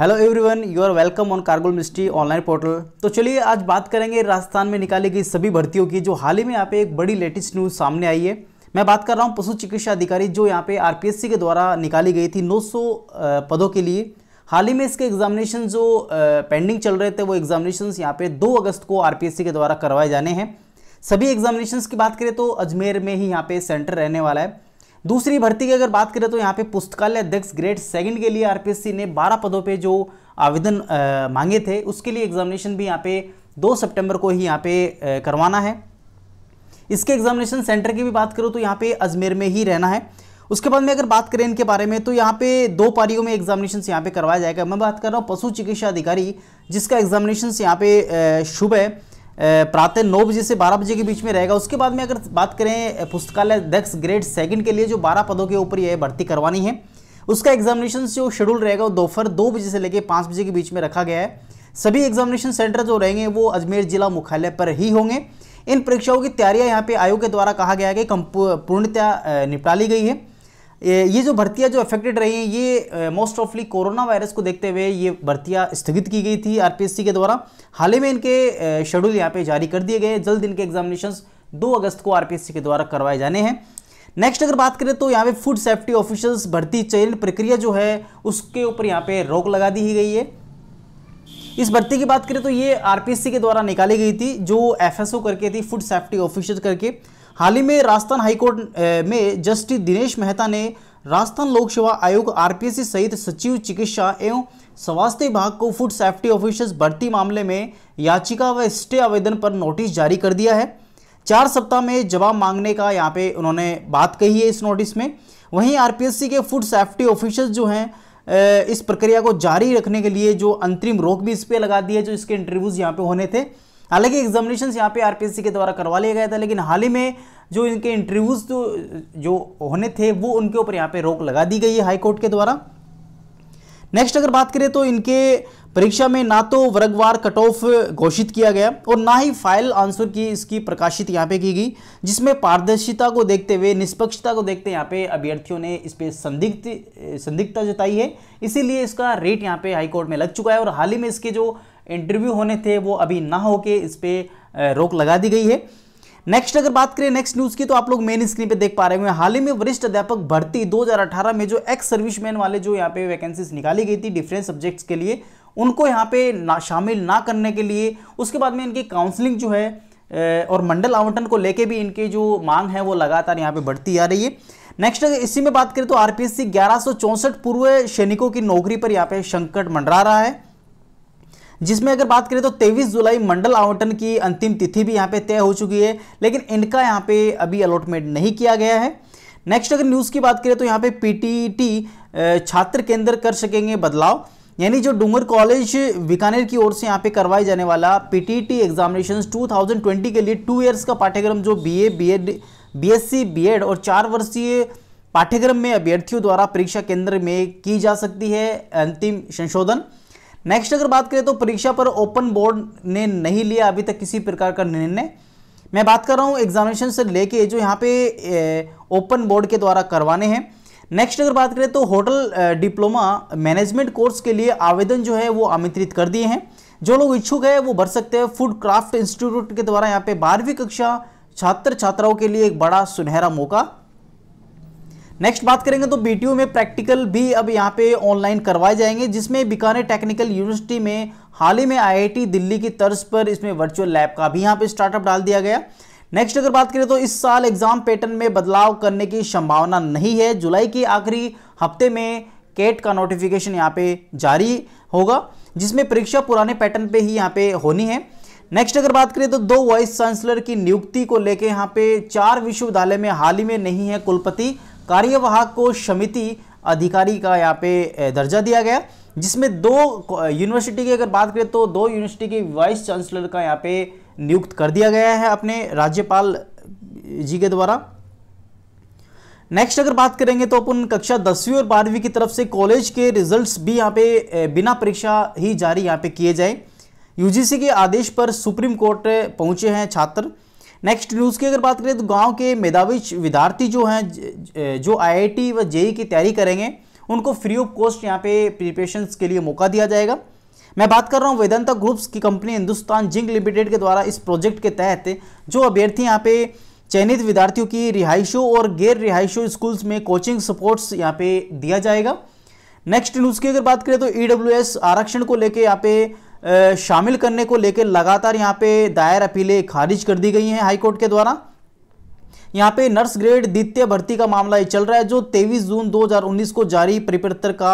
hello everyone you are welcome on कारगुल mystery online portal तो चलिए आज बात करेंगे राजस्थान में निकाली गई सभी भर्तियों की जो हाल ही में यहाँ पे एक बड़ी लेटेस्ट न्यूज़ सामने आई है मैं बात कर रहा हूँ पशु चिकित्सा अधिकारी जो यहाँ पे आरपीएससी के द्वारा निकाली गई थी 900 पदों के लिए हाल ही में इसके एग्जामिनेशन जो पेंडिंग चल रहे थे वो एग्जामिनेशन यहाँ पे दो अगस्त को आर के द्वारा करवाए जाने हैं सभी एग्जामिनेशन की बात करें तो अजमेर में ही यहाँ पे सेंटर रहने वाला है दूसरी भर्ती की अगर बात करें तो यहाँ पे पुस्तकालय अध्यक्ष ग्रेड सेकंड के लिए आरपीएससी ने 12 पदों पे जो आवेदन आ, मांगे थे उसके लिए एग्जामिनेशन भी यहाँ पे 2 सितंबर को ही यहाँ पे आ, करवाना है इसके एग्जामिनेशन सेंटर की भी बात करूँ तो यहाँ पे अजमेर में ही रहना है उसके बाद में अगर बात करें इनके बारे में तो यहाँ पे दो पारियों में एग्जामिनेशन यहाँ पे करवाया जाएगा मैं बात कर रहा हूँ पशु चिकित्सा अधिकारी जिसका एग्जामिनेशन यहाँ पे शुभ है प्रातः नौ बजे से बारह बजे के बीच में रहेगा उसके बाद में अगर बात करें पुस्तकालय अध्यक्ष ग्रेड सेकंड के लिए जो बारह पदों के ऊपर यह भर्ती करवानी है उसका एग्जामिनेशन जो शेड्यूल रहेगा वो दोपहर दो बजे से लेकर पाँच बजे के बीच में रखा गया है सभी एग्जामिनेशन सेंटर जो रहेंगे वो अजमेर जिला मुख्यालय पर ही होंगे इन परीक्षाओं की तैयारियां यहाँ पे आयोग के द्वारा कहा गया है कि पूर्णतया निपटा ली गई है ये जो भर्तियां जो अफेक्टेड रही हैं ये मोस्ट ऑफली कोरोना वायरस को देखते हुए ये भर्तियां स्थगित की गई थी आरपीएससी के द्वारा हाल ही में इनके शेड्यूल यहाँ पे जारी कर दिए गए जल्द इनके एग्जामिनेशन दो अगस्त को आरपीएससी के द्वारा करवाए जाने हैं नेक्स्ट अगर बात करें तो यहाँ पे फूड सेफ्टी ऑफिसर्स भर्ती चयन प्रक्रिया जो है उसके ऊपर यहाँ पे रोक लगा दी गई है इस भर्ती की बात करें तो ये आरपीएससी के द्वारा निकाली गई थी जो एफएसओ करके थी फूड सेफ्टी ऑफिसर करके हाल ही में राजस्थान हाईकोर्ट में जस्टिस दिनेश मेहता ने राजस्थान लोक सेवा आयोग आरपीएससी सहित सचिव चिकित्सा एवं स्वास्थ्य विभाग को फूड सेफ्टी ऑफिसर्स भर्ती मामले में याचिका व स्टे आवेदन पर नोटिस जारी कर दिया है चार सप्ताह में जवाब मांगने का यहाँ पे उन्होंने बात कही है इस नोटिस में वहीं आरपीएससी के फूड सेफ्टी ऑफिसर्स जो हैं इस प्रक्रिया को जारी रखने के लिए जो अंतरिम रोक भी इस पर लगा दी है जो इसके इंटरव्यूज़ यहाँ पे होने थे हालांकि एग्जामिनेशन यहाँ पे आरपीएससी के द्वारा करवा लिया गया था लेकिन हाल ही में जो इनके इंटरव्यूज़ तो जो होने थे वो उनके ऊपर यहाँ पे रोक लगा दी गई है हाईकोर्ट के द्वारा नेक्स्ट अगर बात करें तो इनके परीक्षा में ना तो वर्गवार कट ऑफ घोषित किया गया और ना ही फाइल आंसर की इसकी प्रकाशित यहाँ पे की गई जिसमें पारदर्शिता को देखते हुए निष्पक्षता को देखते यहाँ पे अभ्यर्थियों ने इस पर संदिग्ध संदिग्धता जताई है इसीलिए इसका रेट यहाँ पे हाईकोर्ट में लग चुका है और हाल ही में इसके जो इंटरव्यू होने थे वो अभी ना होके इस पर रोक लगा दी गई है नेक्स्ट अगर बात करें नेक्स्ट न्यूज़ की तो आप लोग मेन स्क्रीन पे देख पा रहे होंगे हाल ही में वरिष्ठ अध्यापक भर्ती 2018 में जो एक्स सर्विसमैन वाले जो यहाँ पे वैकेंसीज निकाली गई थी डिफरेंट सब्जेक्ट्स के लिए उनको यहाँ पे ना शामिल ना करने के लिए उसके बाद में इनकी काउंसलिंग जो है और मंडल आवंटन को लेके भी इनकी जो मांग है वो लगातार यहाँ पर बढ़ती आ रही है नेक्स्ट अगर इसी में बात करें तो आर ग्यारह पूर्व सैनिकों की नौकरी पर यहाँ पे संकट मंडरा रहा है जिसमें अगर बात करें तो 23 जुलाई मंडल आवंटन की अंतिम तिथि भी यहाँ पे तय हो चुकी है लेकिन इनका यहाँ पे अभी अलॉटमेंट नहीं किया गया है नेक्स्ट अगर न्यूज़ की बात करें तो यहाँ पे पीटीटी छात्र केंद्र कर सकेंगे बदलाव यानी जो डूंगर कॉलेज बीकानेर की ओर से यहाँ पे करवाए जाने वाला पीटीटी एग्जामिनेशन 2020 के लिए टू ईयर्स का पाठ्यक्रम जो बीए बीएड बीएससी बीएड और चार वर्षीय पाठ्यक्रम में अभ्यर्थियों द्वारा परीक्षा केंद्र में की जा सकती है अंतिम संशोधन नेक्स्ट अगर बात करें तो परीक्षा पर ओपन बोर्ड ने नहीं लिया अभी तक किसी प्रकार का निर्णय मैं बात कर रहा हूँ एग्जामिनेशन से लेके जो यहाँ पे ओपन बोर्ड के द्वारा करवाने हैं नेक्स्ट अगर बात करें तो होटल डिप्लोमा मैनेजमेंट कोर्स के लिए आवेदन जो है वो आमंत्रित कर दिए हैं जो लोग इच्छुक है वो भर सकते हैं फूड क्राफ्ट इंस्टीट्यूट के द्वारा यहाँ पे बारहवीं कक्षा छात्र छात्राओं के लिए एक बड़ा सुनहरा मौका नेक्स्ट बात करेंगे तो बी में प्रैक्टिकल भी अब यहाँ पे ऑनलाइन करवाए जाएंगे जिसमें बीकानेर टेक्निकल यूनिवर्सिटी में हाल ही में आईआईटी दिल्ली की तर्ज पर इसमें वर्चुअल लैब का भी यहाँ पे स्टार्टअप डाल दिया गया नेक्स्ट अगर बात करें तो इस साल एग्जाम पैटर्न में बदलाव करने की संभावना नहीं है जुलाई के आखिरी हफ्ते में कैट का नोटिफिकेशन यहाँ पे जारी होगा जिसमें परीक्षा पुराने पैटर्न पर ही यहाँ पे होनी है नेक्स्ट अगर बात करें तो दो वाइस चांसलर की नियुक्ति को लेकर यहाँ पे चार विश्वविद्यालय में हाल ही में नहीं है कुलपति कार्यवाहक को समिति अधिकारी का यहाँ पे दर्जा दिया गया जिसमें दो यूनिवर्सिटी की अगर बात करें तो दो यूनिवर्सिटी के वाइस चांसलर का यहाँ पे नियुक्त कर दिया गया है अपने राज्यपाल जी के द्वारा नेक्स्ट अगर बात करेंगे तो अपन कक्षा दसवीं और बारहवीं की तरफ से कॉलेज के रिजल्ट्स भी यहाँ पे बिना परीक्षा ही जारी यहाँ पे किए जाए यूजीसी के आदेश पर सुप्रीम कोर्ट पहुंचे हैं छात्र नेक्स्ट न्यूज़ की अगर बात करें तो गांव के मेधावी विद्यार्थी जो हैं जो आईआईटी व जेई e की तैयारी करेंगे उनको फ्री ऑफ कॉस्ट यहाँ पे प्रिपरेशन के लिए मौका दिया जाएगा मैं बात कर रहा हूँ वेदांता ग्रुप्स की कंपनी हिंदुस्तान जिंक लिमिटेड के द्वारा इस प्रोजेक्ट के तहत जो अभ्यर्थी यहाँ पे चयनित विद्यार्थियों की रिहाइशों और गैर रिहायशों स्कूल्स में कोचिंग सपोर्ट्स यहाँ पे दिया जाएगा नेक्स्ट न्यूज़ की अगर बात करें तो ई e आरक्षण को लेकर यहाँ पे शामिल करने को लेकर लगातार यहाँ पे दायर अपीलें खारिज कर दी गई हैं हाईकोर्ट के द्वारा यहाँ पे नर्स ग्रेड द्वितीय भर्ती का मामला चल रहा है जो 23 जून 2019 को जारी परिपत्र का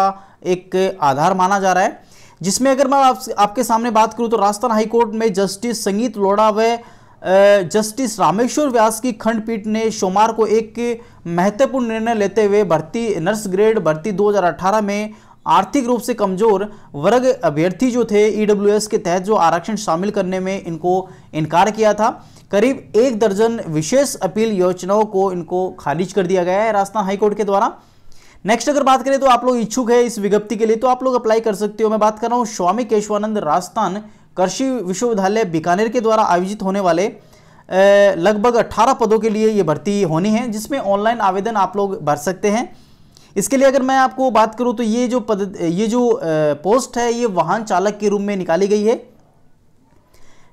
एक आधार माना जा रहा है जिसमें अगर मैं आप, आपके सामने बात करूँ तो राजस्थान हाईकोर्ट में जस्टिस संगीत लोढ़ा व जस्टिस रामेश्वर व्यास की खंडपीठ ने सोमवार को एक महत्वपूर्ण निर्णय लेते हुए भर्ती नर्स ग्रेड भर्ती 2018 में आर्थिक रूप से कमजोर वर्ग अभ्यर्थी जो थे ईडब्ल्यू e के तहत जो आरक्षण शामिल करने में इनको इनकार किया था करीब एक दर्जन विशेष अपील योजनाओं को इनको खारिज कर दिया गया है राजस्थान हाईकोर्ट के द्वारा नेक्स्ट अगर बात करें तो आप लोग इच्छुक है इस विज्ञप्ति के लिए तो आप लोग अप्लाई कर सकते हो मैं बात कर रहा हूँ स्वामी केशवानंद राजस्थान कृषि विश्वविद्यालय बीकानेर के द्वारा आयोजित होने वाले लगभग 18 पदों के लिए ये भर्ती होनी है जिसमें ऑनलाइन आवेदन आप लोग भर सकते हैं इसके लिए अगर मैं आपको बात करूँ तो ये जो पद ये जो पोस्ट है ये वाहन चालक के रूप में निकाली गई है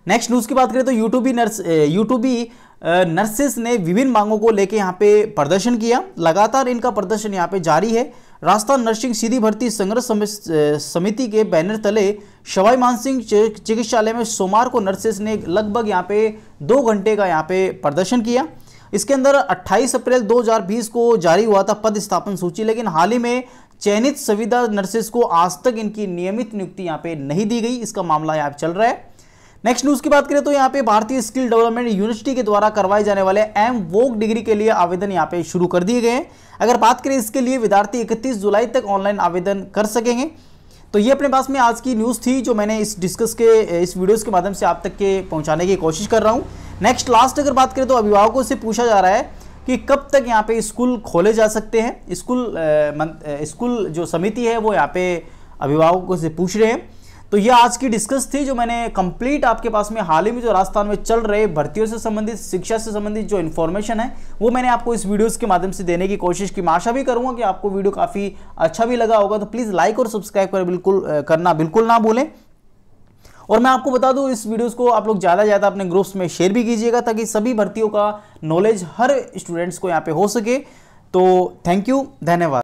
नेक्स्ट न्यूज़ की बात करें तो यूट्यूबी नर्स यूट्यूबी नर्सेस ने विभिन्न मांगों को लेकर यहाँ पे प्रदर्शन किया लगातार इनका प्रदर्शन यहाँ पे जारी है राजस्थान नर्सिंग सीधी भर्ती संघर्ष समिति के बैनर तले सवाई मानसिंह चिकित्सालय में सोमवार को नर्सेस ने लगभग यहाँ पे दो घंटे का यहाँ पे प्रदर्शन किया इसके अंदर 28 अप्रैल 2020 को जारी हुआ था पद स्थापन सूची लेकिन हाल ही में चयनित संविदा नर्सेस को आज तक इनकी नियमित नियुक्ति यहाँ पे नहीं दी गई इसका मामला यहाँ चल रहा है नेक्स्ट न्यूज की बात करें तो यहाँ पे भारतीय स्किल डेवलपमेंट यूनिवर्सिटी के द्वारा करवाए जाने वाले एम वोक डिग्री के लिए आवेदन यहाँ पे शुरू कर दिए गए हैं अगर बात करें इसके लिए विद्यार्थी 31 जुलाई तक ऑनलाइन आवेदन कर सकेंगे तो ये अपने पास में आज की न्यूज़ थी जो मैंने इस डिस्कस के इस वीडियोस के माध्यम से आप तक के पहुंचाने की कोशिश कर रहा हूँ नेक्स्ट लास्ट अगर बात करें तो अभिभावकों से पूछा जा रहा है कि कब तक यहाँ पे स्कूल खोले जा सकते हैं स्कूल स्कूल जो समिति है वो यहाँ पे अभिभावकों से पूछ रहे हैं तो ये आज की डिस्कस थी जो मैंने कंप्लीट आपके पास में हाल ही में जो राजस्थान में चल रहे भर्तियों से संबंधित शिक्षा से संबंधित जो इन्फॉर्मेशन है वो मैंने आपको इस वीडियोस के माध्यम से देने की कोशिश की मैं आशा भी करूंगा कि आपको वीडियो काफ़ी अच्छा भी लगा होगा तो प्लीज़ लाइक और सब्सक्राइब कर बिल्कुल करना बिल्कुल ना भूलें और मैं आपको बता दूं इस वीडियोस को आप लोग ज़्यादा ज़्यादा अपने ग्रुप्स में शेयर भी कीजिएगा ताकि सभी भर्तियों का नॉलेज हर स्टूडेंट्स को यहाँ पे हो सके तो थैंक यू धन्यवाद